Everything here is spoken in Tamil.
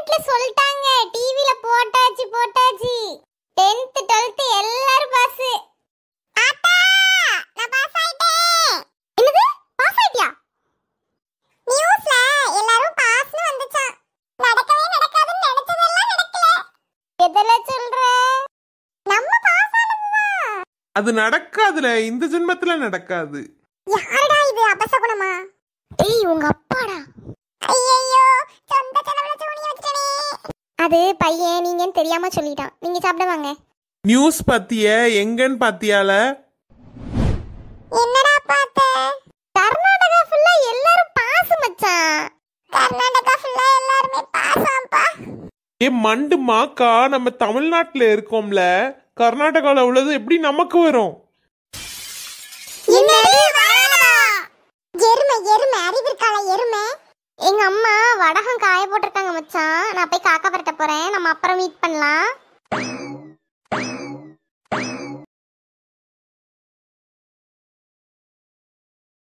கமெண்ட்ல சொல்லிட்டாங்க டிவில போட்டாச்சு போட்டாச்சு 10th 12th எல்லாரும் பாஸ் ஆத்தா நான் பாஸ் ஆயிட்டேன் என்னது பாஸ் ஆயிட்டியா நியூஸ்ல எல்லாரும் பாஸ்னு வந்துச்சாம் நடக்கவே நடக்காதுன்னு நினைச்சதெல்லாம் நடக்கல எதல சொல்ற நம்ம பாஸ் ஆனதுதான் அது நடக்காதுல இந்த ஜென்மத்துல நடக்காது யாரடா இது அபசகுணமா ஏய் உங்க அப்பாடா அது பையன் நீங்கன்னு தெரியாம சொல்லிட்டான் நீங்க சாப்பிட வாங்க நியூஸ் பத்திய எங்கன்னு பாத்தியால என்னடா பாத்த கர்நாடகா ஃபுல்லா எல்லாரும் பாசு மச்சான் கர்நாடகா ஃபுல்லா எல்லாரும் பாசாம்பா ஏ மண்டு மாக்கா நம்ம தமிழ்நாட்டுல இருக்கோம்ல கர்நாடகால உள்ளது எப்படி நமக்கு வரும் எங்க அம்மா வடகம் காய போட்டிருக்காங்க மச்சான் நான் போய் காக்கா பரட்ட அப்புறம் மீட் பண்ணலாம்